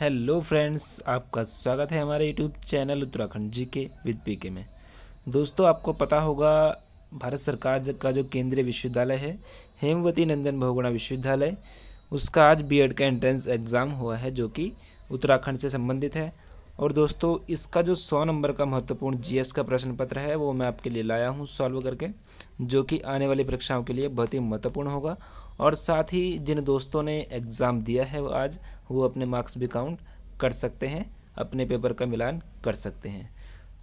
hello friends आपका स्वागत है हमारे यूट्यूब चैनल उत्तराखंड जी के विद पी के में दोस्तों आपको पता होगा भारत सरकार का जो केंद्रीय विश्वविद्यालय है हेमवती नंदन बहुगुणा विश्वविद्यालय उसका आज बीएड e का एंट्रेंस एग्ज़ाम हुआ है जो कि उत्तराखंड से संबंधित है और दोस्तों इसका जो सौ नंबर का महत्वपूर्ण जी का प्रश्न पत्र है वो मैं आपके लिए लाया हूँ सॉल्व करके जो कि आने वाली परीक्षाओं के लिए बहुत ही महत्वपूर्ण होगा और साथ ही जिन दोस्तों ने एग्ज़ाम दिया है वो आज वो अपने मार्क्स भी काउंट कर सकते हैं अपने पेपर का मिलान कर सकते हैं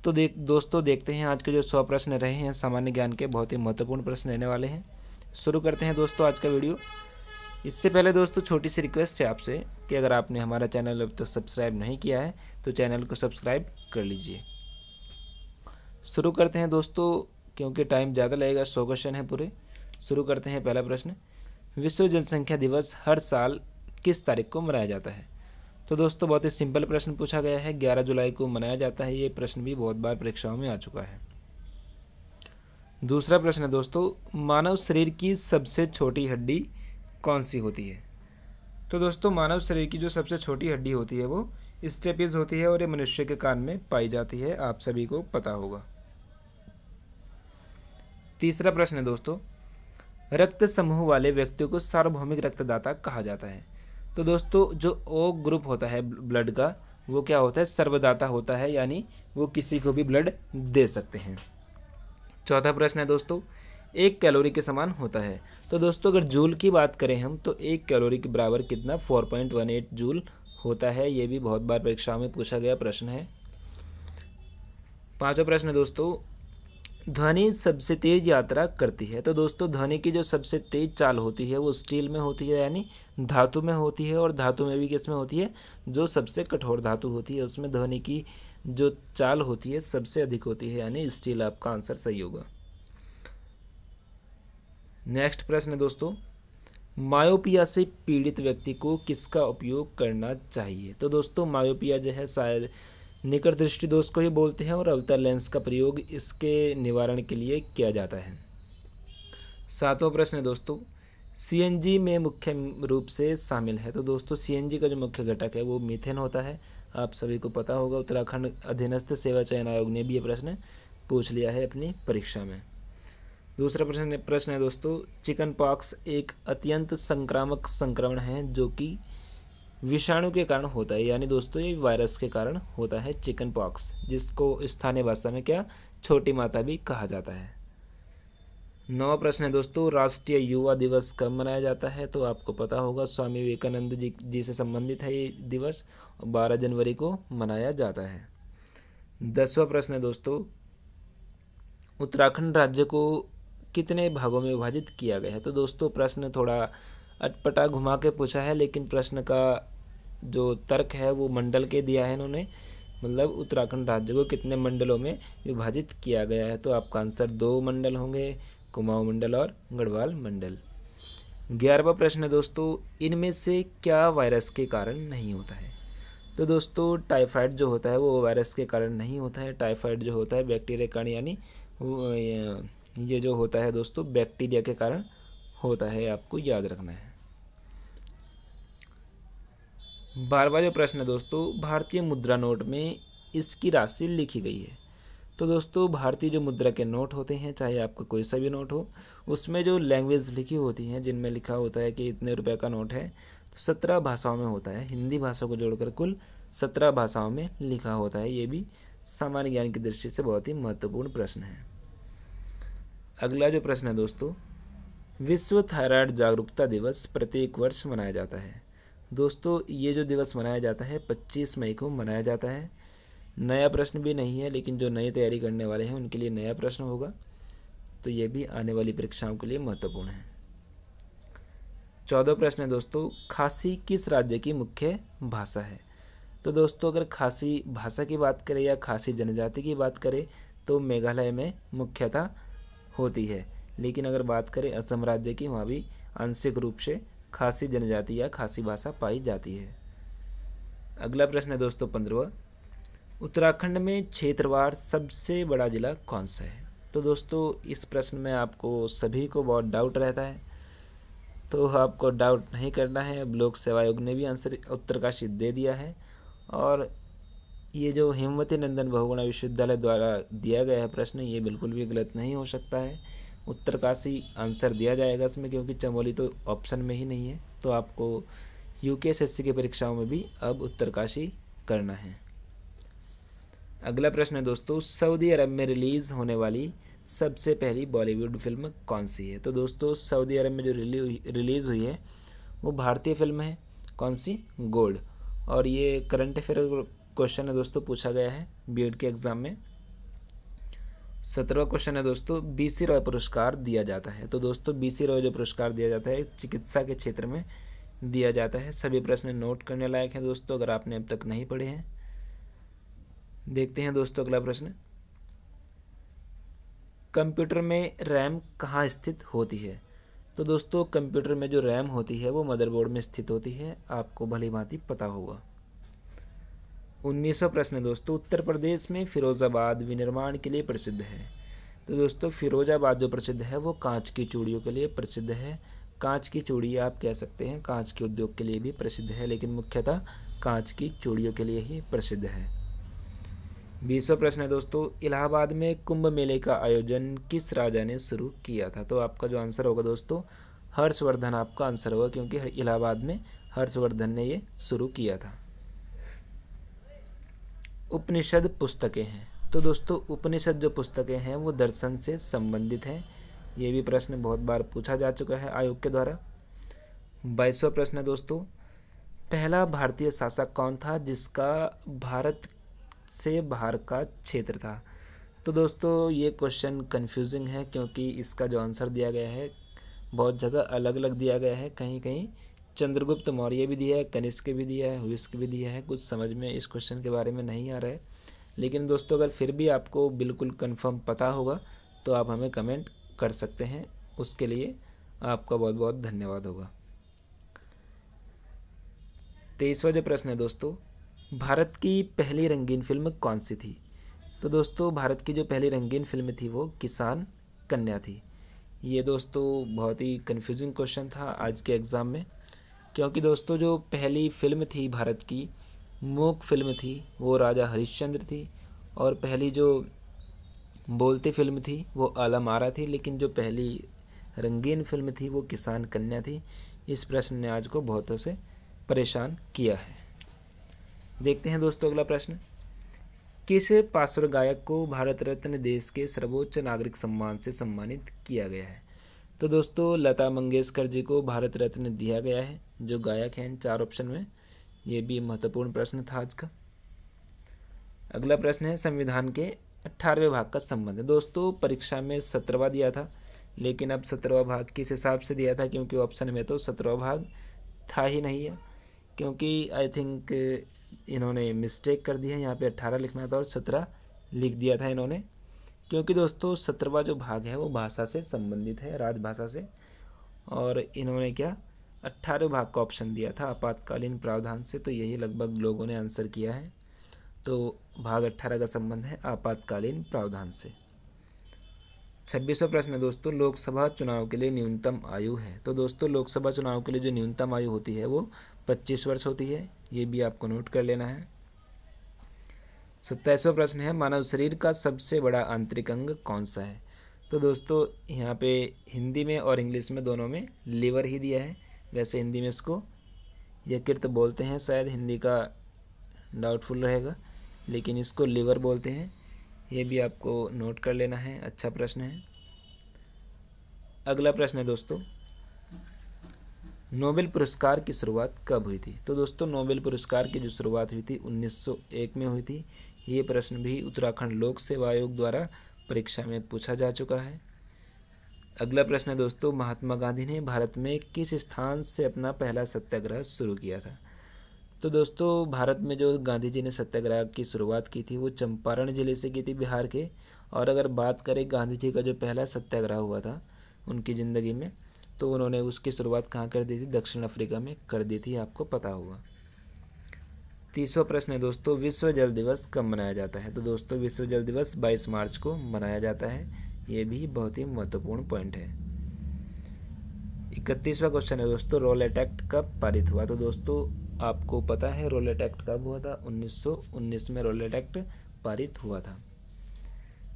तो देख दोस्तों देखते हैं आज के जो सौ प्रश्न रहे हैं सामान्य ज्ञान के बहुत ही महत्वपूर्ण प्रश्न रहने वाले हैं शुरू करते हैं दोस्तों आज का वीडियो इससे पहले दोस्तों छोटी सी रिक्वेस्ट है आपसे कि अगर आपने हमारा चैनल अब तक तो सब्सक्राइब नहीं किया है तो चैनल को सब्सक्राइब कर लीजिए शुरू करते हैं दोस्तों क्योंकि टाइम ज़्यादा लगेगा सौ क्वेश्चन है पूरे शुरू करते हैं पहला प्रश्न विश्व जनसंख्या दिवस हर साल किस तारीख को मनाया जाता है तो दोस्तों बहुत ही सिंपल प्रश्न पूछा गया है 11 जुलाई को मनाया जाता है ये प्रश्न भी बहुत बार परीक्षाओं में आ चुका है दूसरा प्रश्न है दोस्तों मानव शरीर की सबसे छोटी हड्डी कौन सी होती है तो दोस्तों मानव शरीर की जो सबसे छोटी हड्डी होती है वो स्टेपीज होती है और ये मनुष्य के कान में पाई जाती है आप सभी को पता होगा तीसरा प्रश्न है दोस्तों रक्त समूह वाले व्यक्तियों को सार्वभौमिक रक्तदाता कहा जाता है तो दोस्तों जो ओ ग्रुप होता है ब्लड का वो क्या होता है सर्वदाता होता है यानी वो किसी को भी ब्लड दे सकते हैं चौथा प्रश्न है दोस्तों एक कैलोरी के समान होता है तो दोस्तों अगर जूल की बात करें हम तो एक कैलोरी के बराबर कितना 4.18 जूल होता है ये भी बहुत बार परीक्षाओं में पूछा गया प्रश्न है पांचवा प्रश्न है दोस्तों ध्वनि सबसे तेज यात्रा करती है तो दोस्तों ध्वनि की जो सबसे तेज चाल होती है वो स्टील में होती है यानी धातु में होती है और धातु में भी किस में होती है जो सबसे कठोर धातु होती है उसमें ध्वनि की जो चाल होती है सबसे अधिक होती है यानी स्टील आपका आंसर सही होगा नेक्स्ट प्रश्न है दोस्तों मायोपिया से पीड़ित व्यक्ति को किसका उपयोग करना चाहिए तो दोस्तों मायोपिया जो है शायद निकट दृष्टि दोष को ही बोलते हैं और अवतर लेंस का प्रयोग इसके निवारण के लिए किया जाता है सातवां प्रश्न है दोस्तों सीएनजी में मुख्य रूप से शामिल है तो दोस्तों सीएनजी का जो मुख्य घटक है वो मीथेन होता है आप सभी को पता होगा उत्तराखंड अधीनस्थ सेवा चयन आयोग ने भी ये प्रश्न पूछ लिया है अपनी परीक्षा में दूसरा प्रश्न प्रश्न है दोस्तों चिकन पॉक्स एक अत्यंत संक्रामक संक्रमण है जो कि विषाणु के कारण होता है यानी दोस्तों ये वायरस के कारण होता है चिकन पॉक्स जिसको स्थानीय भाषा में क्या छोटी माता भी कहा जाता है नवा प्रश्न है दोस्तों राष्ट्रीय युवा दिवस कब मनाया जाता है तो आपको पता होगा स्वामी विवेकानंद जी जी से संबंधित है ये दिवस 12 जनवरी को मनाया जाता है दसवा प्रश्न है दोस्तों उत्तराखंड राज्य को कितने भागों में विभाजित किया गया है तो दोस्तों प्रश्न थोड़ा अटपटा घुमा के पूछा है लेकिन प्रश्न का जो तर्क है वो मंडल के दिया है इन्होंने मतलब उत्तराखंड राज्य को कितने मंडलों में विभाजित किया गया है तो आपका आंसर दो मंडल होंगे कुमाऊं मंडल और गढ़वाल मंडल ग्यारहवा प्रश्न है दोस्तों इनमें से क्या वायरस के कारण नहीं होता है तो दोस्तों टाइफाइड जो होता है वो वायरस के कारण नहीं होता है टाइफाइड जो होता है बैक्टीरिया कारण यानी ये जो होता है दोस्तों बैक्टीरिया के कारण होता है आपको याद रखना है बारवा जो प्रश्न है दोस्तों भारतीय मुद्रा नोट में इसकी राशि लिखी गई है तो दोस्तों भारतीय जो मुद्रा के नोट होते हैं चाहे आपका कोई सा भी नोट हो उसमें जो लैंग्वेज लिखी होती हैं जिनमें लिखा होता है कि इतने रुपए का नोट है तो सत्रह भाषाओं में होता है हिंदी भाषा को जोड़कर कुल सत्रह भाषाओं में लिखा होता है ये भी सामान्य ज्ञान की दृष्टि से बहुत ही महत्वपूर्ण प्रश्न है अगला जो प्रश्न है दोस्तों विश्व थायराइड जागरूकता दिवस प्रत्येक वर्ष मनाया जाता है दोस्तों ये जो दिवस मनाया जाता है 25 मई को मनाया जाता है नया प्रश्न भी नहीं है लेकिन जो नई तैयारी करने वाले हैं उनके लिए नया प्रश्न होगा तो ये भी आने वाली परीक्षाओं के लिए महत्वपूर्ण है चौदह प्रश्न है दोस्तों खासी किस राज्य की मुख्य भाषा है तो दोस्तों अगर खासी भाषा की बात करें या खासी जनजाति की बात करें तो मेघालय में मुख्यतः होती है लेकिन अगर बात करें असम राज्य की वहाँ भी आंशिक रूप से खासी जनजाति या खासी भाषा पाई जाती है अगला प्रश्न है दोस्तों पंद्रवा उत्तराखंड में क्षेत्रवार सबसे बड़ा ज़िला कौन सा है तो दोस्तों इस प्रश्न में आपको सभी को बहुत डाउट रहता है तो आपको डाउट नहीं करना है अब लोक सेवा आयोग ने भी आंसर उत्तरकाशी दे दिया है और ये जो हेमवती नंदन बहुगुणा विश्वविद्यालय द्वारा दिया गया है प्रश्न ये बिल्कुल भी गलत नहीं हो सकता है उत्तरकाशी आंसर दिया जाएगा इसमें क्योंकि चमोली तो ऑप्शन में ही नहीं है तो आपको यू के की परीक्षाओं में भी अब उत्तरकाशी करना है अगला प्रश्न है दोस्तों सऊदी अरब में रिलीज़ होने वाली सबसे पहली बॉलीवुड फिल्म कौन सी है तो दोस्तों सऊदी अरब में जो रिलीज़ हुई है वो भारतीय फिल्म है कौन सी गोल्ड और ये करंट अफेयर क्वेश्चन है दोस्तों पूछा गया है बी के एग्ज़ाम में सत्रहवा क्वेश्चन है दोस्तों बीसी रॉय पुरस्कार दिया जाता है तो दोस्तों बीसी रॉय जो पुरस्कार दिया जाता है चिकित्सा के क्षेत्र में दिया जाता है सभी प्रश्न नोट करने लायक हैं दोस्तों अगर आपने अब तक नहीं पढ़े हैं देखते हैं दोस्तों अगला प्रश्न कंप्यूटर में रैम कहाँ स्थित होती है तो दोस्तों कंप्यूटर में जो रैम होती है वो मदरबोर्ड में स्थित होती है आपको भली भांति पता होगा उन्नीसवा प्रश्न दोस्तों उत्तर प्रदेश में फिरोज़ाबाद विनिर्माण के लिए प्रसिद्ध है तो दोस्तों फिरोजाबाद जो प्रसिद्ध है वो कांच की चूड़ियों के लिए प्रसिद्ध है कांच की चूड़ी आप कह सकते हैं कांच के उद्योग के लिए भी प्रसिद्ध है लेकिन मुख्यतः कांच की चूड़ियों के लिए ही प्रसिद्ध है बीसवा प्रश्न है दोस्तों इलाहाबाद में कुंभ मेले का आयोजन किस राजा ने शुरू किया था तो आपका जो आंसर होगा दोस्तों हर्षवर्धन आपका आंसर होगा क्योंकि इलाहाबाद में हर्षवर्धन ने ये शुरू किया था उपनिषद पुस्तकें हैं तो दोस्तों उपनिषद जो पुस्तकें हैं वो दर्शन से संबंधित हैं ये भी प्रश्न बहुत बार पूछा जा चुका है आयोग के द्वारा बाईसवा प्रश्न है दोस्तों पहला भारतीय शासक कौन था जिसका भारत से बाहर का क्षेत्र था तो दोस्तों ये क्वेश्चन कन्फ्यूजिंग है क्योंकि इसका जो आंसर दिया गया है बहुत जगह अलग अलग दिया गया है कहीं कहीं चंद्रगुप्त मौर्य भी दिया है कनिष्क भी दिया है हुस्क भी दिया है कुछ समझ में इस क्वेश्चन के बारे में नहीं आ रहा है लेकिन दोस्तों अगर फिर भी आपको बिल्कुल कंफर्म पता होगा तो आप हमें कमेंट कर सकते हैं उसके लिए आपका बहुत बहुत धन्यवाद होगा तेईसवा जो प्रश्न है दोस्तों भारत की पहली रंगीन फिल्म कौन सी थी तो दोस्तों भारत की जो पहली रंगीन फिल्म थी वो किसान कन्या थी ये दोस्तों बहुत ही कन्फ्यूजिंग क्वेश्चन था आज के एग्ज़ाम में क्योंकि दोस्तों जो पहली फ़िल्म थी भारत की मूक फिल्म थी वो राजा हरिश्चंद्र थी और पहली जो बोलती फिल्म थी वो आलामारा थी लेकिन जो पहली रंगीन फिल्म थी वो किसान कन्या थी इस प्रश्न ने आज को बहुतों से परेशान किया है देखते हैं दोस्तों अगला प्रश्न किस पार्श्व गायक को भारत रत्न देश के सर्वोच्च नागरिक सम्मान से सम्मानित किया गया है तो दोस्तों लता मंगेशकर जी को भारत रत्न दिया गया है जो गायक हैं चार ऑप्शन में ये भी महत्वपूर्ण प्रश्न था आज का अगला प्रश्न है संविधान के अट्ठारहवें भाग का संबंध दोस्तों परीक्षा में सत्रहवा दिया था लेकिन अब सत्रहवा भाग किस हिसाब से दिया था क्योंकि ऑप्शन में तो सत्रहवा भाग था ही नहीं है क्योंकि आई थिंक इन्होंने मिस्टेक कर दिया है यहाँ पे अट्ठारह लिखना था और सत्रह लिख दिया था इन्होंने क्योंकि दोस्तों सत्रहवा जो भाग है वो भाषा से संबंधित है राजभाषा से और इन्होंने क्या अट्ठारह भाग का ऑप्शन दिया था आपातकालीन प्रावधान से तो यही लगभग लोगों ने आंसर किया है तो भाग अट्ठारह का संबंध है आपातकालीन प्रावधान से छब्बीसवा प्रश्न है दोस्तों लोकसभा चुनाव के लिए न्यूनतम आयु है तो दोस्तों लोकसभा चुनाव के लिए जो न्यूनतम आयु होती है वो पच्चीस वर्ष होती है ये भी आपको नोट कर लेना है सत्ताईसवा प्रश्न है मानव शरीर का सबसे बड़ा आंतरिक अंग कौन सा है तो दोस्तों यहाँ पे हिंदी में और इंग्लिश में दोनों में लीवर ही दिया है वैसे हिंदी में इसको यकृत बोलते हैं शायद हिंदी का डाउटफुल रहेगा लेकिन इसको लीवर बोलते हैं ये भी आपको नोट कर लेना है अच्छा प्रश्न है अगला प्रश्न है दोस्तों नोबेल पुरस्कार की शुरुआत कब हुई थी तो दोस्तों नोबेल पुरस्कार की जो शुरुआत हुई थी 1901 में हुई थी ये प्रश्न भी उत्तराखंड लोक सेवा आयोग द्वारा परीक्षा में पूछा जा चुका है अगला प्रश्न है दोस्तों महात्मा गांधी ने भारत में किस स्थान से अपना पहला सत्याग्रह शुरू किया था तो दोस्तों भारत में जो गांधी जी ने सत्याग्रह की शुरुआत की थी वो चंपारण ज़िले से की थी बिहार के और अगर बात करें गांधी जी का जो पहला सत्याग्रह हुआ था उनकी ज़िंदगी में तो उन्होंने उसकी शुरुआत कहाँ कर दी थी दक्षिण अफ्रीका में कर दी थी आपको पता होगा तीसवा प्रश्न है दोस्तों विश्व जल दिवस कब मनाया जाता है तो दोस्तों विश्व जल दिवस 22 मार्च को मनाया जाता है ये भी बहुत ही महत्वपूर्ण पॉइंट है इकतीसवा क्वेश्चन है दोस्तों रोल एटैक्ट कब पारित हुआ तो दोस्तों आपको पता है रोल एटैक्ट कब हुआ था 1919 में रोल एटैक्ट पारित हुआ था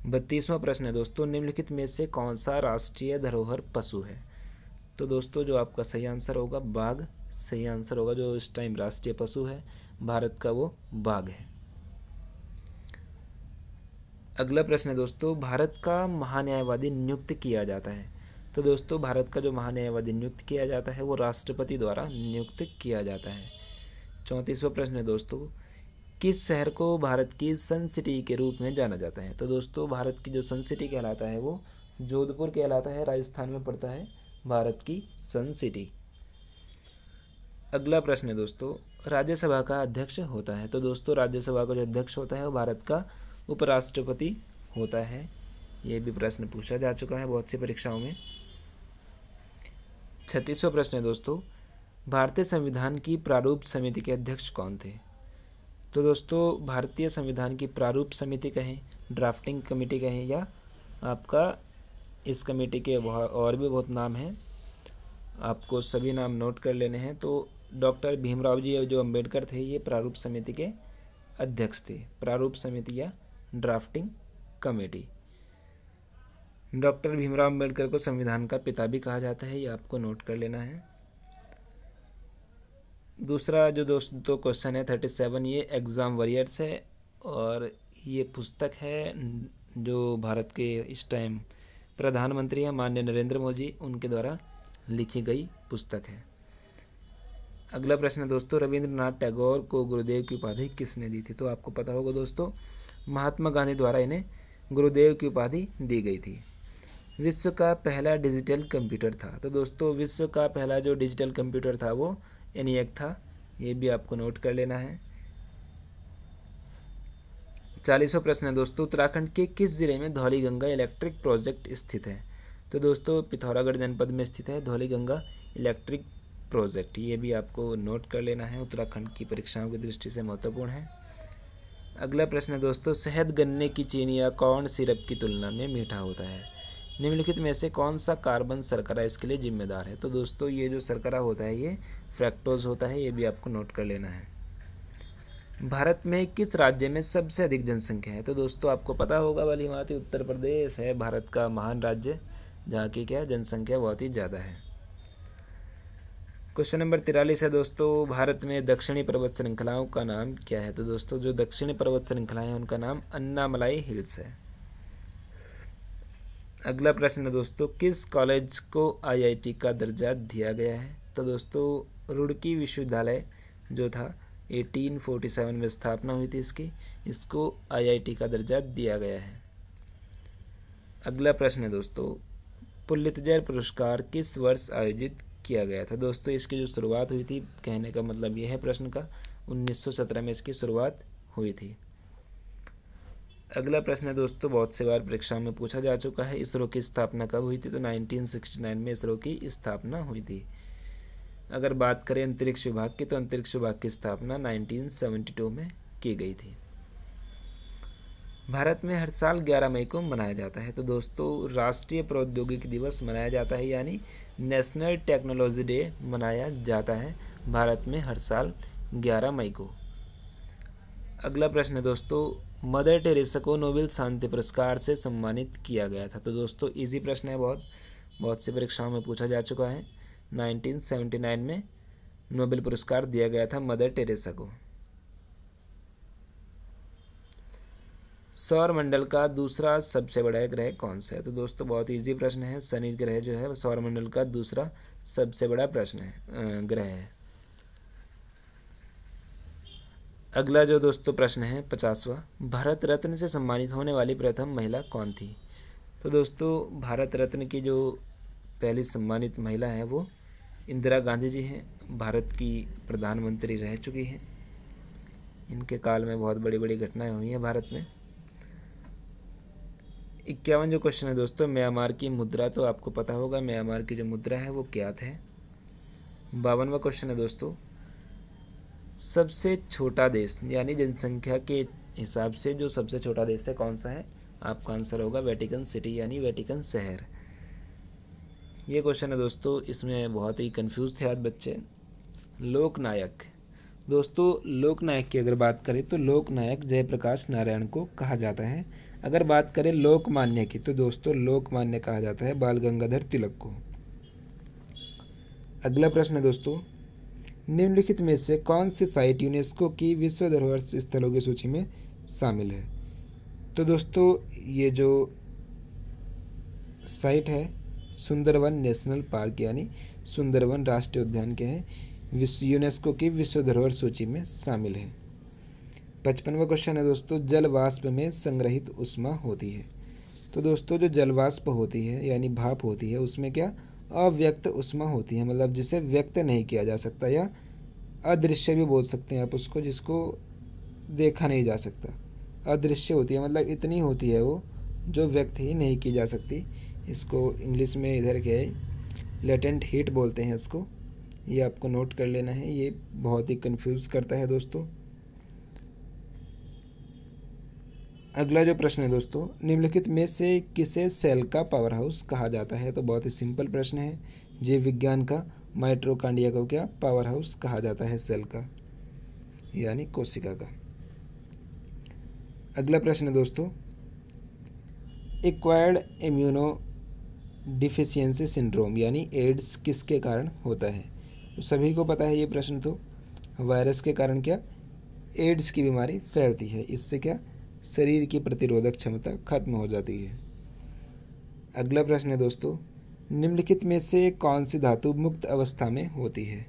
बत्तीसवां प्रश्न है दोस्तों निम्नलिखित में से कौन सा राष्ट्रीय धरोहर पशु है तो दोस्तों जो आपका सही आंसर होगा बाघ सही आंसर होगा जो इस टाइम राष्ट्रीय पशु है भारत का वो बाघ है अगला प्रश्न है दोस्तों भारत का महान्यायवादी नियुक्त किया जाता है तो दोस्तों भारत का जो महान्यायवादी नियुक्त किया जाता है वो राष्ट्रपति द्वारा नियुक्त किया जाता है चौंतीसवा प्रश्न है दोस्तों किस शहर को भारत की सन सिटी के रूप में जाना जाता है तो दोस्तों भारत की जो सन सिटी कहलाता है वो जोधपुर कहलाता है राजस्थान में पड़ता है भारत की सन सिटी अगला प्रश्न है दोस्तों राज्यसभा का अध्यक्ष होता है तो दोस्तों राज्यसभा का जो अध्यक्ष होता है वो भारत का उपराष्ट्रपति होता है ये भी प्रश्न पूछा जा चुका है बहुत सी परीक्षाओं में छत्तीसवा प्रश्न है दोस्तों भारतीय संविधान की प्रारूप समिति के अध्यक्ष कौन थे तो दोस्तों भारतीय संविधान की प्रारूप समिति कहें ड्राफ्टिंग कमेटी कहें या आपका इस कमेटी के और भी बहुत नाम हैं आपको सभी नाम नोट कर लेने हैं तो डॉक्टर भीमराव जी जो अंबेडकर थे ये प्रारूप समिति के अध्यक्ष थे प्रारूप समिति या drafting committee doctor Bhimrao Ambedkar को संविधान का पिता भी कहा जाता है ये आपको नोट कर लेना है दूसरा जो दोस्तों तो क्वेश्चन है थर्टी सेवन ये एग्ज़ाम वॉरियर्स है और ये पुस्तक है जो भारत के इस टाइम प्रधानमंत्री हैं माननीय नरेंद्र मोदी उनके द्वारा लिखी गई पुस्तक है अगला प्रश्न है दोस्तों रविंद्रनाथ टैगोर को गुरुदेव की उपाधि किसने दी थी तो आपको पता होगा दोस्तों महात्मा गांधी द्वारा इन्हें गुरुदेव की उपाधि दी गई थी विश्व का पहला डिजिटल कंप्यूटर था तो दोस्तों विश्व का पहला जो डिजिटल कंप्यूटर था वो एनियक था ये भी आपको नोट कर लेना है चालीसों प्रश्न है दोस्तों उत्तराखंड के किस जिले में धौली गंगा इलेक्ट्रिक प्रोजेक्ट स्थित है तो दोस्तों पिथौरागढ़ जनपद में स्थित है धौली गंगा इलेक्ट्रिक प्रोजेक्ट ये भी आपको नोट कर लेना है उत्तराखंड की परीक्षाओं की दृष्टि से महत्वपूर्ण है अगला प्रश्न है दोस्तों शहद गन्ने की चीनी या कॉर्न सिरप की तुलना में मीठा होता है निम्नलिखित में से कौन सा कार्बन सरकरा इसके लिए जिम्मेदार है तो दोस्तों ये जो सरकरा होता है ये फ्रैक्टोज होता है ये भी आपको नोट कर लेना है भारत में किस राज्य में सबसे अधिक जनसंख्या है तो दोस्तों आपको पता होगा वाली बात उत्तर प्रदेश है भारत का महान राज्य जहाँ की क्या जनसंख्या बहुत ही ज़्यादा है क्वेश्चन नंबर तिरालीस है दोस्तों भारत में दक्षिणी पर्वत श्रृंखलाओं का नाम क्या है तो दोस्तों जो दक्षिणी पर्वत श्रृंखलाएं हैं उनका नाम अन्नामलाई हिल्स है अगला प्रश्न है दोस्तों किस कॉलेज को आईआईटी का दर्जा दिया गया है तो दोस्तों रुड़की विश्वविद्यालय जो था 1847 में स्थापना हुई थी इसकी इसको आईआईटी का दर्जा दिया गया है अगला प्रश्न है दोस्तों पुलितजर पुरस्कार किस वर्ष आयोजित किया गया था दोस्तों इसकी जो शुरुआत हुई थी कहने का मतलब यह है प्रश्न का 1917 में इसकी शुरुआत हुई थी अगला प्रश्न है दोस्तों बहुत से बार परीक्षाओं में पूछा जा चुका है इसरो की स्थापना कब हुई थी तो 1969 में इसरो की स्थापना हुई थी अगर बात करें अंतरिक्ष विभाग की तो अंतरिक्ष विभाग की स्थापना 1972 में की गई थी भारत में हर साल 11 मई को मनाया जाता है तो दोस्तों राष्ट्रीय प्रौद्योगिकी दिवस मनाया जाता है यानी नेशनल टेक्नोलॉजी डे मनाया जाता है भारत में हर साल 11 मई को अगला प्रश्न है दोस्तों मदर टेरेसा को नोबेल शांति पुरस्कार से सम्मानित किया गया था तो दोस्तों इजी प्रश्न है बहुत बहुत सी परीक्षाओं में पूछा जा चुका है 1979 में नोबेल पुरस्कार दिया गया था मदर टेरेसा को सौर मंडल का दूसरा सबसे बड़ा ग्रह कौन सा है तो दोस्तों बहुत इजी प्रश्न है शनि ग्रह जो है सौर मंडल का दूसरा सबसे बड़ा प्रश्न है ग्रह है अगला जो दोस्तों प्रश्न है पचासवा भारत रत्न से सम्मानित होने वाली प्रथम महिला कौन थी तो दोस्तों भारत रत्न की जो पहली सम्मानित महिला है वो इंदिरा गांधी जी हैं भारत की प्रधानमंत्री रह चुकी हैं इनके काल में बहुत बड़ी बड़ी घटनाएं हुई हैं भारत में इक्यावन जो क्वेश्चन है दोस्तों म्यांमार की मुद्रा तो आपको पता होगा म्यांमार की जो मुद्रा है वो क्या है बावनवा क्वेश्चन है दोस्तों सबसे छोटा देश यानी जनसंख्या के हिसाब से जो सबसे छोटा देश है कौन सा है आपका आंसर होगा वेटिकन सिटी यानी वेटिकन शहर ये क्वेश्चन है दोस्तों इसमें बहुत ही कंफ्यूज थे आज बच्चे लोकनायक दोस्तों लोकनायक की अगर बात करें तो लोकनायक जयप्रकाश नारायण को कहा जाता है अगर बात करें लोकमान्य की तो दोस्तों लोकमान्य कहा जाता है बाल गंगाधर तिलक को अगला प्रश्न है दोस्तों निम्नलिखित में से कौन सी साइट यूनेस्को की विश्व धरोहर स्थलों की सूची में शामिल है तो दोस्तों ये जो साइट है सुंदरवन नेशनल पार्क यानी सुंदरवन राष्ट्रीय उद्यान के हैं विश्व यूनेस्को की विश्व धरोहर सूची में शामिल है पचपनवा क्वेश्चन है दोस्तों जल वाष्प में संग्रहित उष्मा होती है तो दोस्तों जो जलवाष्प होती है यानी भाप होती है उसमें क्या अव्यक्त उष्मा होती है मतलब जिसे व्यक्त नहीं किया जा सकता या अदृश्य भी बोल सकते हैं आप उसको जिसको देखा नहीं जा सकता अदृश्य होती है मतलब इतनी होती है वो जो व्यक्त ही नहीं की जा सकती इसको इंग्लिश में इधर के लेटेंट हीट बोलते हैं इसको ये आपको नोट कर लेना है ये बहुत ही कंफ्यूज करता है दोस्तों अगला जो प्रश्न है दोस्तों निम्नलिखित में से किसे सेल का पावर हाउस कहा जाता है तो बहुत ही सिंपल प्रश्न है जीव विज्ञान का माइट्रोकांडिया को क्या पावर हाउस कहा जाता है सेल का यानी कोशिका का अगला प्रश्न है दोस्तों एक्वायर्ड इम्यूनो डिफिशियंसी सिंड्रोम यानी एड्स किसके कारण होता है तो सभी को पता है ये प्रश्न तो वायरस के कारण क्या एड्स की बीमारी फैलती है इससे क्या शरीर की प्रतिरोधक क्षमता खत्म हो जाती है अगला प्रश्न है दोस्तों निम्नलिखित में से कौन सी धातु मुक्त अवस्था में होती है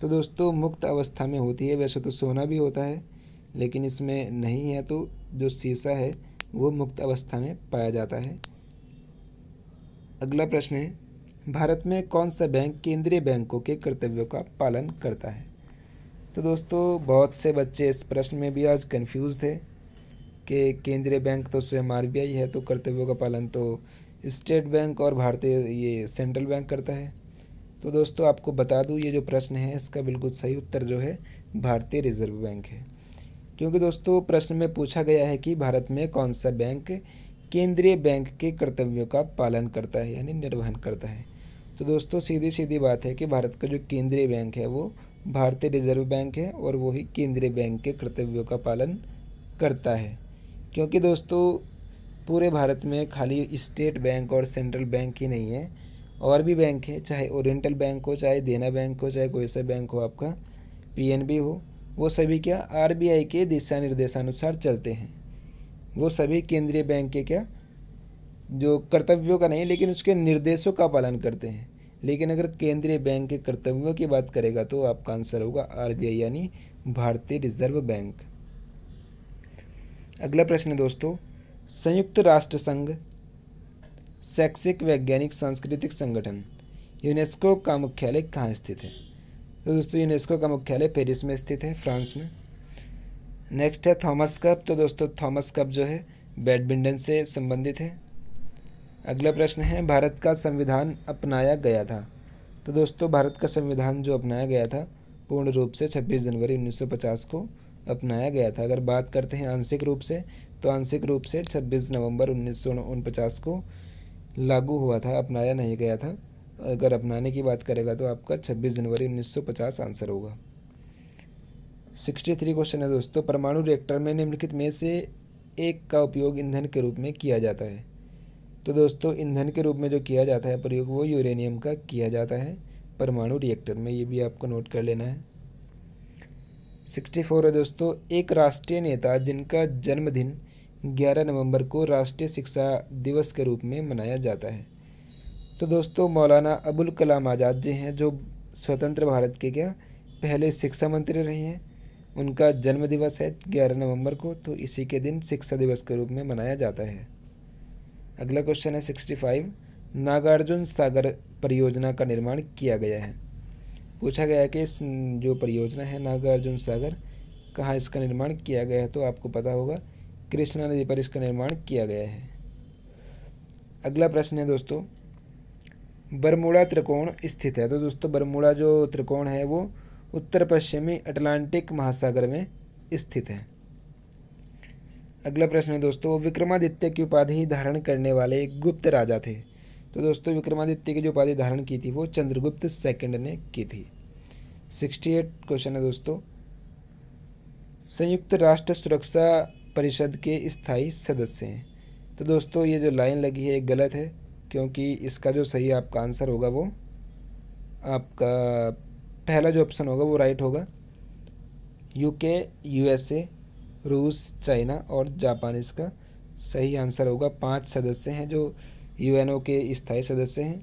तो दोस्तों मुक्त अवस्था में होती है वैसे तो सोना भी होता है लेकिन इसमें नहीं है तो जो शीशा है वो मुक्त अवस्था में पाया जाता है अगला प्रश्न है भारत में कौन सा बैंक केंद्रीय बैंकों के कर्तव्यों का पालन करता है तो दोस्तों बहुत से बच्चे इस प्रश्न में भी आज कंफ्यूज थे कि केंद्रीय बैंक तो स्वयं आर है तो कर्तव्यों का पालन तो स्टेट बैंक और भारतीय ये सेंट्रल बैंक करता है तो दोस्तों आपको बता दूँ ये जो प्रश्न है इसका बिल्कुल सही उत्तर जो है भारतीय रिजर्व बैंक है क्योंकि दोस्तों प्रश्न में पूछा गया है कि भारत में कौन सा बैंक केंद्रीय बैंक के कर्तव्यों का पालन करता है यानी निर्वहन करता है तो दोस्तों सीधी सीधी बात है कि भारत का जो केंद्रीय बैंक है वो भारतीय रिजर्व बैंक है और वही केंद्रीय बैंक के कर्तव्यों का पालन करता है क्योंकि दोस्तों पूरे भारत में खाली स्टेट बैंक और सेंट्रल बैंक ही नहीं है और भी बैंक है चाहे ओरिएंटल बैंक हो चाहे देना बैंक हो चाहे कोई सा बैंक हो आपका पीएनबी हो वो सभी क्या आरबीआई के दिशा निर्देशानुसार चलते हैं वो सभी केंद्रीय बैंक के क्या जो कर्तव्यों का नहीं लेकिन उसके निर्देशों का पालन करते हैं लेकिन अगर केंद्रीय बैंक के कर्तव्यों की बात करेगा तो आपका आंसर होगा आर यानी भारतीय रिजर्व बैंक अगला प्रश्न है दोस्तों संयुक्त राष्ट्र संघ शैक्षिक वैज्ञानिक सांस्कृतिक संगठन यूनेस्को का मुख्यालय कहाँ स्थित है तो दोस्तों यूनेस्को का मुख्यालय पेरिस में स्थित है फ्रांस में नेक्स्ट है थॉमस कप तो दोस्तों थॉमस कप जो है बैडमिंटन से संबंधित है अगला प्रश्न है भारत का संविधान अपनाया गया था तो दोस्तों भारत का संविधान जो अपनाया गया था पूर्ण रूप से 26 जनवरी 1950 को अपनाया गया था अगर बात करते हैं आंशिक रूप से तो आंशिक रूप से 26 नवंबर उन्नीस को लागू हुआ था अपनाया नहीं गया था अगर अपनाने की बात करेगा तो आपका 26 जनवरी 1950 आंसर होगा सिक्सटी थ्री क्वेश्चन है दोस्तों परमाणु रिएक्टर में निम्नलिखित में से एक का उपयोग ईंधन के रूप में किया जाता है तो दोस्तों ईंधन के रूप में जो किया जाता है प्रयोग वो यूरेनियम का किया जाता है परमाणु रिएक्टर में ये भी आपको नोट कर लेना है सिक्सटी फोर है दोस्तों एक राष्ट्रीय नेता जिनका जन्मदिन ग्यारह नवंबर को राष्ट्रीय शिक्षा दिवस के रूप में मनाया जाता है तो दोस्तों मौलाना अबुल कलाम आज़ाद जी हैं जो स्वतंत्र भारत के क्या पहले शिक्षा मंत्री रहे हैं उनका जन्म दिवस है ग्यारह नवंबर को तो इसी के दिन शिक्षा दिवस के रूप में मनाया जाता है अगला क्वेश्चन है सिक्सटी फाइव नागार्जुन सागर परियोजना का निर्माण किया गया है पूछा गया है कि इस जो परियोजना है नागार्जुन सागर कहाँ इसका निर्माण किया गया है तो आपको पता होगा कृष्णा नदी पर इसका निर्माण किया गया है अगला प्रश्न है दोस्तों बरमूड़ा त्रिकोण स्थित है तो दोस्तों बरमूड़ा जो त्रिकोण है वो उत्तर पश्चिमी अटलांटिक महासागर में स्थित है अगला प्रश्न है दोस्तों विक्रमादित्य की उपाधि धारण करने वाले एक गुप्त राजा थे तो दोस्तों विक्रमादित्य की जो उपाधि धारण की थी वो चंद्रगुप्त सेकंड ने की थी सिक्सटी एट क्वेश्चन है दोस्तों संयुक्त राष्ट्र सुरक्षा परिषद के स्थायी सदस्य हैं तो दोस्तों ये जो लाइन लगी है ये गलत है क्योंकि इसका जो सही आपका आंसर होगा वो आपका पहला जो ऑप्शन होगा वो राइट होगा यूके यूएसए रूस चाइना और जापान इसका सही आंसर होगा पांच सदस्य हैं जो यूएनओ के स्थायी सदस्य हैं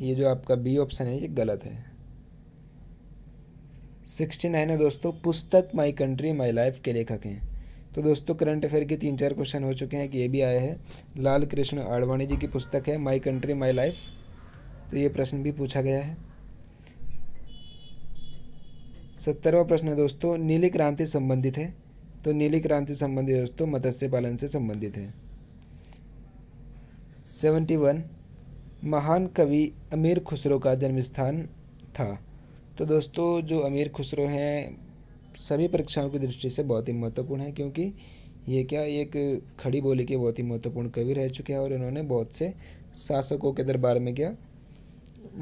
ये जो आपका बी ऑप्शन है ये गलत है सिक्सटी नाइन है दोस्तों पुस्तक माई कंट्री माई लाइफ के लेखक हैं तो दोस्तों करंट अफेयर के तीन चार क्वेश्चन हो चुके हैं कि ये भी आया है लाल कृष्ण आडवाणी जी की पुस्तक है माई कंट्री माई लाइफ तो ये प्रश्न भी पूछा गया है सत्तरवा प्रश्न है दोस्तों नीली क्रांति संबंधित है तो नीली क्रांति संबंधित दोस्तों मत्स्य पालन से संबंधित है सेवेंटी वन महान कवि अमीर खुसरो का जन्म स्थान था तो दोस्तों जो अमीर खुसरो हैं सभी परीक्षाओं की दृष्टि से बहुत ही महत्वपूर्ण है क्योंकि ये क्या एक खड़ी बोली के बहुत ही महत्वपूर्ण कवि रह चुके हैं और इन्होंने बहुत से शासकों के दरबार में क्या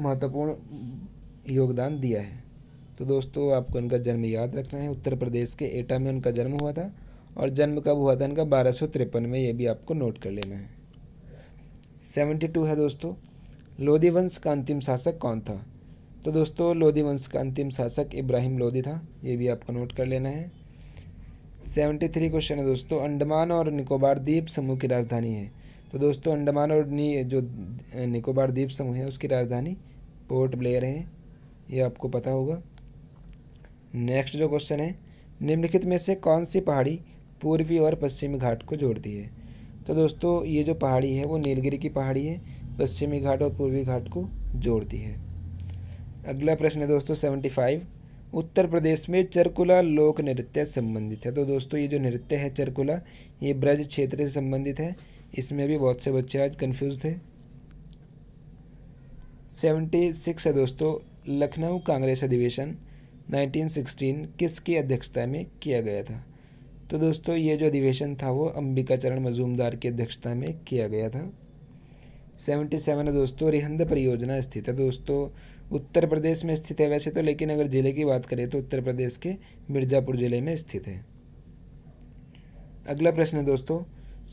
महत्वपूर्ण योगदान दिया है तो दोस्तों आपको इनका जन्म याद रखना है उत्तर प्रदेश के एटा में उनका जन्म हुआ था और जन्म कब हुआ था इनका बारह सौ तिरपन में ये भी आपको नोट कर लेना है सेवेंटी टू है दोस्तों लोधी वंश का अंतिम शासक कौन था तो दोस्तों लोधी वंश का अंतिम शासक इब्राहिम लोधी था ये भी आपको नोट कर लेना है सेवेंटी थ्री क्वेश्चन है दोस्तों अंडमान और निकोबार द्वीप समूह की राजधानी है तो दोस्तों अंडमान और नी जो निकोबार द्वीप समूह है उसकी राजधानी पोर्ट ब्लेयर है ये आपको पता होगा नेक्स्ट जो क्वेश्चन है निम्नलिखित में से कौन सी पहाड़ी पूर्वी और पश्चिमी घाट को जोड़ती है तो दोस्तों ये जो पहाड़ी है वो नीलगिरी की पहाड़ी है पश्चिमी घाट और पूर्वी घाट को जोड़ती है अगला प्रश्न है दोस्तों सेवेंटी फाइव उत्तर प्रदेश में चरकुला लोक नृत्य संबंधित है तो दोस्तों ये जो नृत्य है चरकुला ये ब्रज क्षेत्र से संबंधित है इसमें भी बहुत से बच्चे आज कन्फ्यूज थे सेवेंटी सिक्स है दोस्तों लखनऊ कांग्रेस अधिवेशन 1916 किसकी अध्यक्षता में किया गया था तो दोस्तों ये जो अधिवेशन था वो अंबिकाचरण मजूमदार की अध्यक्षता में किया गया था सेवेंटी सेवन है दोस्तों रिहंद परियोजना स्थित है दोस्तों उत्तर प्रदेश में स्थित है वैसे तो लेकिन अगर ज़िले की बात करें तो उत्तर प्रदेश के मिर्ज़ापुर ज़िले में स्थित है अगला प्रश्न है दोस्तों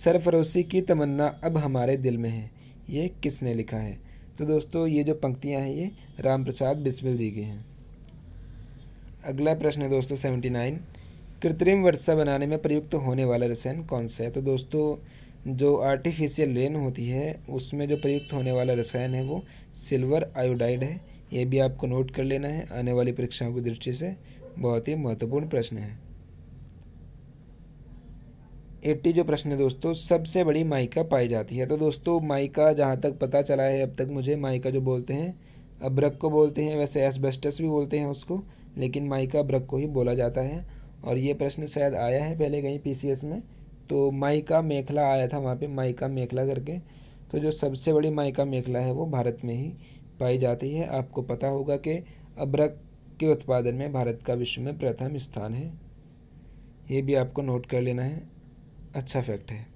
सरफरोशी की तमन्ना अब हमारे दिल में है ये किसने लिखा है तो दोस्तों ये जो पंक्तियाँ हैं ये राम प्रसाद बिस्मिल जी की हैं अगला प्रश्न है दोस्तों सेवेंटी नाइन कृत्रिम वर्षा बनाने में प्रयुक्त होने वाला रसायन कौन सा है तो दोस्तों जो आर्टिफिशियल रेन होती है उसमें जो प्रयुक्त होने वाला रसायन है वो सिल्वर आयोडाइड है ये भी आपको नोट कर लेना है आने वाली परीक्षाओं की दृष्टि से बहुत ही महत्वपूर्ण प्रश्न है एट्टी जो प्रश्न है दोस्तों सबसे बड़ी माइका पाई जाती है तो दोस्तों माइका जहाँ तक पता चला है अब तक मुझे माइका जो बोलते हैं अब्रक को बोलते हैं वैसे एसबेस्टस भी बोलते हैं उसको लेकिन माइका ब्रक को ही बोला जाता है और ये प्रश्न शायद आया है पहले कहीं पी में तो माइका मेखला आया था वहाँ पे माइका मेखला करके तो जो सबसे बड़ी माइका मेखला है वो भारत में ही पाई जाती है आपको पता होगा कि अब्रक के उत्पादन में भारत का विश्व में प्रथम स्थान है ये भी आपको नोट कर लेना है अच्छा फैक्ट है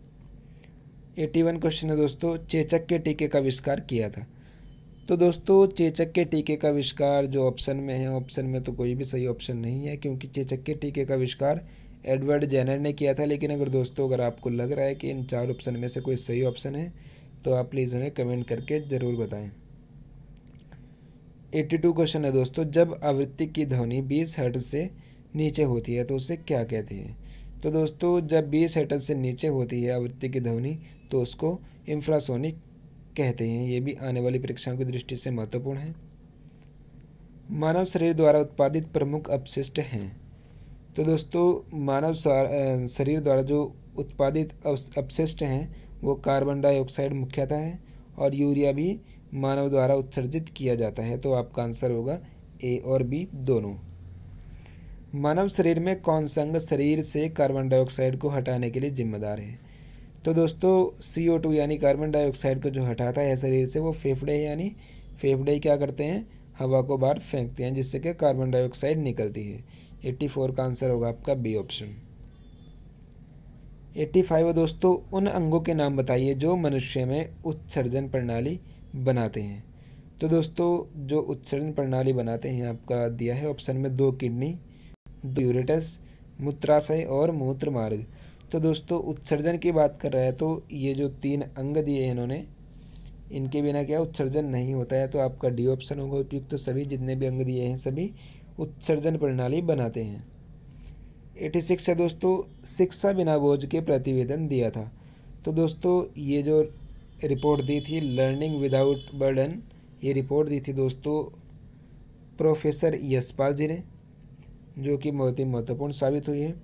एटी वन क्वेश्चन है दोस्तों चेचक के टीके का आविष्कार किया था तो दोस्तों चेचक के टीके का आविष्कार जो ऑप्शन में है ऑप्शन में तो कोई भी सही ऑप्शन नहीं है क्योंकि चेचक के टीके का आविष्कार एडवर्ड जेनर ने किया था लेकिन अगर दोस्तों अगर आपको लग रहा है कि इन चार ऑप्शन में से कोई सही ऑप्शन है तो आप प्लीज़ हमें कमेंट करके ज़रूर बताएं 82 क्वेश्चन है दोस्तों जब आवृत्ति की ध्वनि 20 हर्ट से नीचे होती है तो उसे क्या कहते हैं तो दोस्तों जब 20 हर्ट से नीचे होती है आवृत्ति की ध्वनि तो उसको इंफ्रासोनिक कहते हैं ये भी आने वाली परीक्षाओं की दृष्टि से महत्वपूर्ण है मानव शरीर द्वारा उत्पादित प्रमुख अपशिष्ट हैं तो दोस्तों मानव शरीर द्वारा जो उत्पादित अपशिष्ट हैं वो कार्बन डाइऑक्साइड मुख्यतः है और यूरिया भी मानव द्वारा उत्सर्जित किया जाता है तो आपका आंसर होगा ए और बी दोनों मानव शरीर में कौन सा अंग शरीर से कार्बन डाइऑक्साइड को हटाने के लिए जिम्मेदार है तो दोस्तों सी ओ टू यानी कार्बन डाइऑक्साइड को जो हटाता है शरीर से वो फेफड़े यानी फेफड़े क्या करते हैं हवा को बाहर फेंकते हैं जिससे कि कार्बन डाइऑक्साइड निकलती है एट्टी फोर का आंसर होगा आपका बी ऑप्शन एट्टी फाइव दोस्तों उन अंगों के नाम बताइए जो मनुष्य में उत्सर्जन प्रणाली बनाते हैं तो दोस्तों जो उत्सर्जन प्रणाली बनाते हैं आपका दिया है ऑप्शन में दो किडनी यूरेटस मूत्राशय और मूत्र मार्ग तो दोस्तों उत्सर्जन की बात कर रहे हैं तो ये जो तीन अंग दिए हैं इन्होंने इनके बिना क्या उत्सर्जन नहीं होता है तो आपका डी ऑप्शन होगा उपयुक्त तो सभी जितने भी अंग दिए हैं सभी उत्सर्जन प्रणाली बनाते हैं एटी सिक्स है दोस्तों शिक्षा बिना बोझ के प्रतिवेदन दिया था तो दोस्तों ये जो रिपोर्ट दी थी लर्निंग विदाउट बर्डन ये रिपोर्ट दी थी दोस्तों प्रोफेसर यशपाल जी ने जो कि बहुत ही महत्वपूर्ण साबित हुई है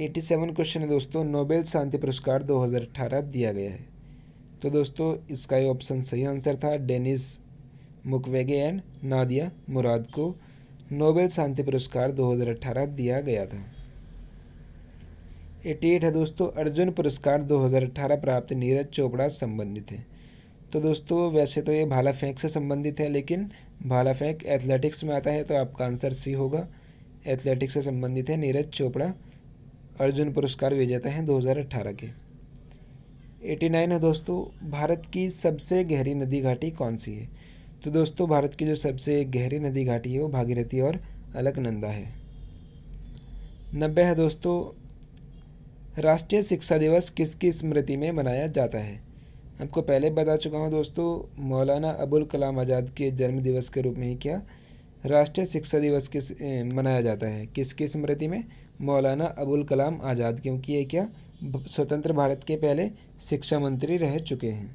सेवन क्वेश्चन है दोस्तों नोबेल शांति पुरस्कार 2018 दिया गया है तो दोस्तों इसका ये ऑप्शन सही आंसर था Denis Mukwege and Nadia Murad को नोबेल शांति पुरस्कार 2018 दिया गया था एटी एट है दोस्तों अर्जुन पुरस्कार 2018 प्राप्त नीरज चोपड़ा संबंधित है तो दोस्तों वैसे तो ये भाला फेंक से संबंधित है लेकिन भाला फेंक एथलेटिक्स में आता है तो आपका आंसर सी होगा एथलेटिक्स से संबंधित है नीरज चोपड़ा अर्जुन पुरस्कार दिए जाते हैं 2018 के 89 है दोस्तों भारत की सबसे गहरी नदी घाटी कौन सी है तो दोस्तों भारत की जो सबसे गहरी नदी घाटी है वो भागीरथी और अलकनंदा है नब्बे है दोस्तों राष्ट्रीय शिक्षा दिवस किसकी स्मृति में मनाया जाता है आपको पहले बता चुका हूँ दोस्तों मौलाना अबुल कलाम आज़ाद के जन्म दिवस के रूप में ही क्या राष्ट्रीय शिक्षा दिवस किस मनाया जाता है किसकी स्मृति में मौलाना अबुल कलाम आज़ाद क्योंकि ये क्या स्वतंत्र भारत के पहले शिक्षा मंत्री रह चुके हैं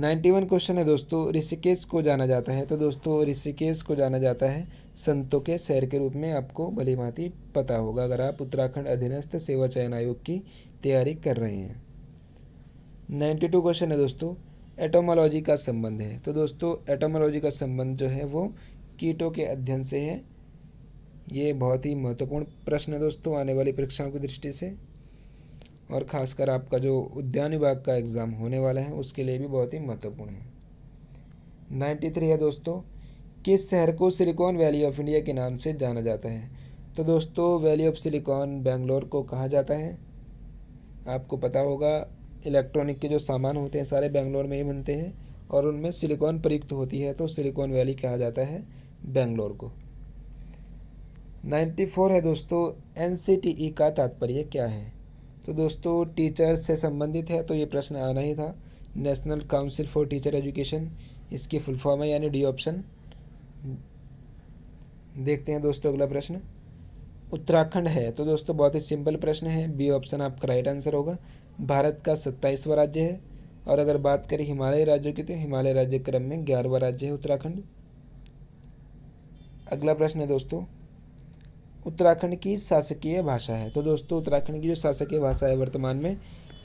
नाइन्टी वन क्वेश्चन है दोस्तों ऋषिकेश को जाना जाता है तो दोस्तों ऋषिकेश को जाना जाता है संतों के शहर के रूप में आपको भलीभांति पता होगा अगर आप उत्तराखंड अधीनस्थ सेवा चयन आयोग की तैयारी कर रहे हैं नाइन्टी टू क्वेश्चन है दोस्तों एटोमोलॉजी का संबंध है तो दोस्तों एटोमोलॉजी का संबंध जो है वो कीटों के अध्ययन से है ये बहुत ही महत्वपूर्ण प्रश्न है दोस्तों आने वाली परीक्षाओं की दृष्टि से और ख़ासकर आपका जो उद्यान विभाग का एग्ज़ाम होने वाला है उसके लिए भी बहुत ही महत्वपूर्ण है नाइन्टी थ्री है दोस्तों किस शहर को सिलिकॉन वैली ऑफ इंडिया के नाम से जाना जाता है तो दोस्तों वैली ऑफ सिलिकॉन बेंगलोर को कहा जाता है आपको पता होगा इलेक्ट्रॉनिक के जो सामान होते हैं सारे बेंगलोर में ही बनते हैं और उनमें सिलिकॉन प्रयुक्त होती है तो सिलिकॉन वैली कहा जाता है बेंगलोर को 94 है दोस्तों एन का तात्पर्य क्या है तो दोस्तों टीचर्स से संबंधित है तो ये प्रश्न आना ही था national council for teacher education इसकी फुल फॉर्म है यानी डी ऑप्शन देखते हैं दोस्तों अगला प्रश्न उत्तराखंड है तो दोस्तों बहुत ही सिंपल प्रश्न है बी ऑप्शन आपका राइट आंसर होगा भारत का सत्ताईसवां राज्य है और अगर बात करें हिमालय राज्यों की तो हिमालय राज्य क्रम में ग्यारहवा राज्य है उत्तराखंड अगला प्रश्न है दोस्तों उत्तराखंड की शासकीय भाषा है तो दोस्तों उत्तराखंड की जो शासकीय भाषा है वर्तमान में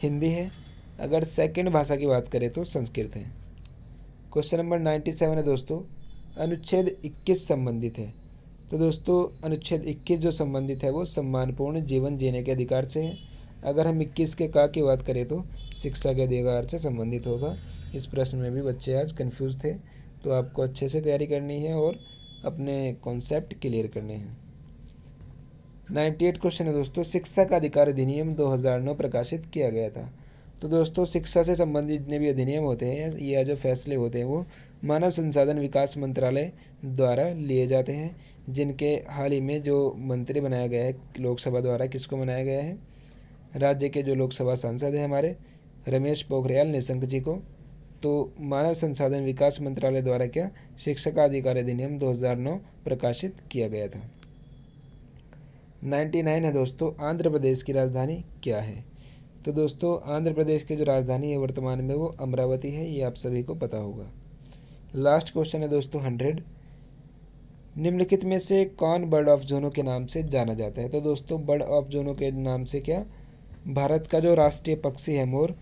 हिंदी है अगर सेकंड भाषा की बात करें तो संस्कृत है क्वेश्चन नंबर नाइन्टी सेवन है दोस्तों अनुच्छेद इक्कीस संबंधित है तो दोस्तों अनुच्छेद इक्कीस जो संबंधित है वो सम्मानपूर्ण जीवन जीने के अधिकार से है अगर हम इक्कीस के का की बात करें तो शिक्षा के अधिकार से संबंधित होगा इस प्रश्न में भी बच्चे आज कन्फ्यूज़ थे तो आपको अच्छे से तैयारी करनी है और अपने कॉन्सेप्ट क्लियर करने हैं नाइन्टी एट क्वेश्चन है दोस्तों शिक्षा का अधिकार अधिनियम 2009 प्रकाशित किया गया था तो दोस्तों शिक्षा से संबंधित जितने भी अधिनियम होते हैं या जो फैसले होते हैं वो मानव संसाधन विकास मंत्रालय द्वारा लिए जाते हैं जिनके हाल ही में जो मंत्री बनाया गया है लोकसभा द्वारा किसको बनाया गया है राज्य के जो लोकसभा सांसद हैं हमारे रमेश पोखरियाल निशंक जी को तो मानव संसाधन विकास मंत्रालय द्वारा क्या शिक्षा का अधिकार अधिनियम 2009 प्रकाशित किया गया था नाइन्टी नाइन है दोस्तों आंध्र प्रदेश की राजधानी क्या है तो दोस्तों आंध्र प्रदेश की जो राजधानी है वर्तमान में वो अमरावती है ये आप सभी को पता होगा लास्ट क्वेश्चन है दोस्तों हंड्रेड निम्नलिखित में से कौन बर्ड ऑफ जोनों के नाम से जाना जाता है तो दोस्तों बर्ड ऑफ जोनों के नाम से क्या भारत का जो राष्ट्रीय पक्षी है मोर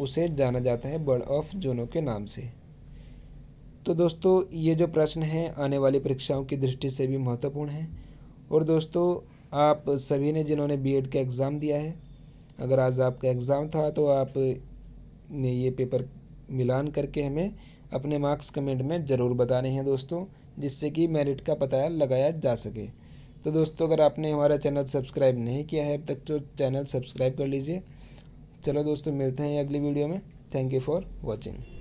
उसे जाना जाता है बर्ड ऑफ जोनों के नाम से तो दोस्तों ये जो प्रश्न हैं आने वाली परीक्षाओं की दृष्टि से भी महत्वपूर्ण हैं और दोस्तों आप सभी ने जिन्होंने बी का एग्ज़ाम दिया है अगर आज आपका एग्ज़ाम था तो आप ने ये पेपर मिलान करके हमें अपने मार्क्स कमेंट में ज़रूर बताने हैं दोस्तों जिससे कि मेरिट का पता लगाया जा सके तो दोस्तों अगर आपने हमारा चैनल सब्सक्राइब नहीं किया है अब तक तो चैनल सब्सक्राइब कर लीजिए चलो दोस्तों मिलते हैं अगली वीडियो में थैंक यू फॉर वॉचिंग